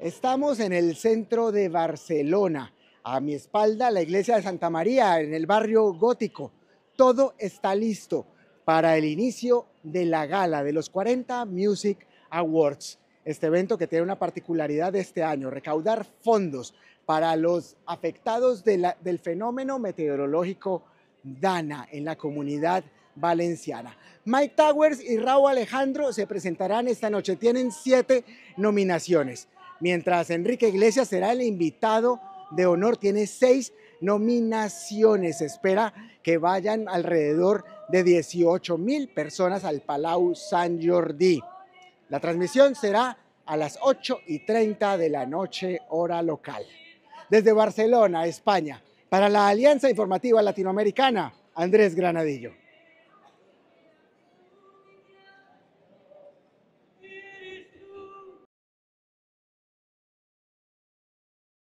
Estamos en el centro de Barcelona. A mi espalda, la iglesia de Santa María, en el barrio gótico. Todo está listo para el inicio de la gala de los 40 Music Awards. Este evento que tiene una particularidad de este año, recaudar fondos para los afectados del fenómeno meteorológico Dana en la comunidad valenciana. Mike Towers y Raúl Alejandro se presentarán esta noche. Tienen siete nominaciones mientras Enrique Iglesias será el invitado de honor. Tiene seis nominaciones. Espera que vayan alrededor de 18 mil personas al Palau San Jordi. La transmisión será a las 8 y 30 de la noche, hora local. Desde Barcelona, España, para la Alianza Informativa Latinoamericana, Andrés Granadillo.